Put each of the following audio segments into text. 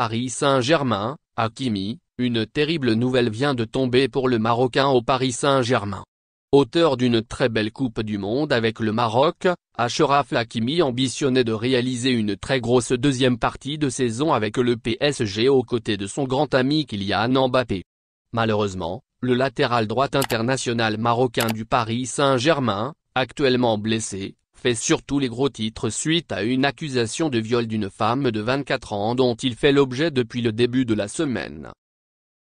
Paris Saint-Germain, Hakimi, une terrible nouvelle vient de tomber pour le Marocain au Paris Saint-Germain. Auteur d'une très belle Coupe du Monde avec le Maroc, Achraf Hakimi ambitionnait de réaliser une très grosse deuxième partie de saison avec le PSG aux côtés de son grand ami Kylian Mbappé. Malheureusement, le latéral droit international marocain du Paris Saint-Germain, actuellement blessé, fait surtout les gros titres suite à une accusation de viol d'une femme de 24 ans dont il fait l'objet depuis le début de la semaine.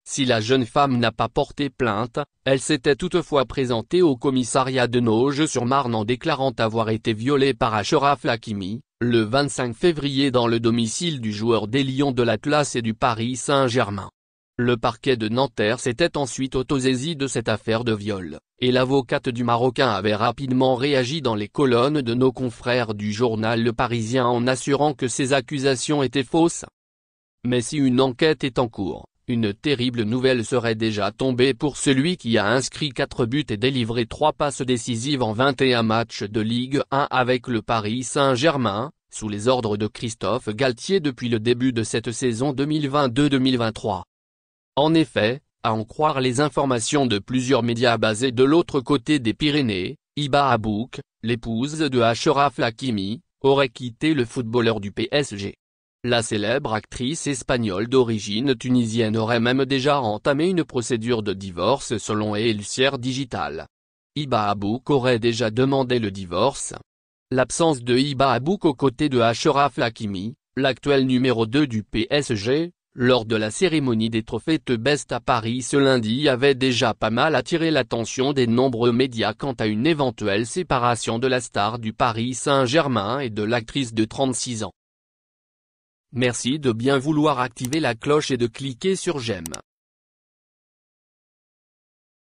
Si la jeune femme n'a pas porté plainte, elle s'était toutefois présentée au commissariat de noges sur marne en déclarant avoir été violée par Ashraf Hakimi, le 25 février dans le domicile du joueur des Lions de l'Atlas et du Paris Saint-Germain. Le parquet de Nanterre s'était ensuite autosaisi de cette affaire de viol, et l'avocate du Marocain avait rapidement réagi dans les colonnes de nos confrères du journal Le Parisien en assurant que ces accusations étaient fausses. Mais si une enquête est en cours, une terrible nouvelle serait déjà tombée pour celui qui a inscrit 4 buts et délivré 3 passes décisives en 21 matchs de Ligue 1 avec le Paris Saint-Germain, sous les ordres de Christophe Galtier depuis le début de cette saison 2022-2023. En effet, à en croire les informations de plusieurs médias basés de l'autre côté des Pyrénées, Iba Abouk, l'épouse de Ashraf Hakimi, aurait quitté le footballeur du PSG. La célèbre actrice espagnole d'origine tunisienne aurait même déjà entamé une procédure de divorce selon Elsière Digital. Iba Abouk aurait déjà demandé le divorce. L'absence de Iba Abouk aux côtés de Ashraf Hakimi, l'actuel numéro 2 du PSG, lors de la cérémonie des trophées The Best à Paris ce lundi avait déjà pas mal attiré l'attention des nombreux médias quant à une éventuelle séparation de la star du Paris Saint-Germain et de l'actrice de 36 ans. Merci de bien vouloir activer la cloche et de cliquer sur j'aime.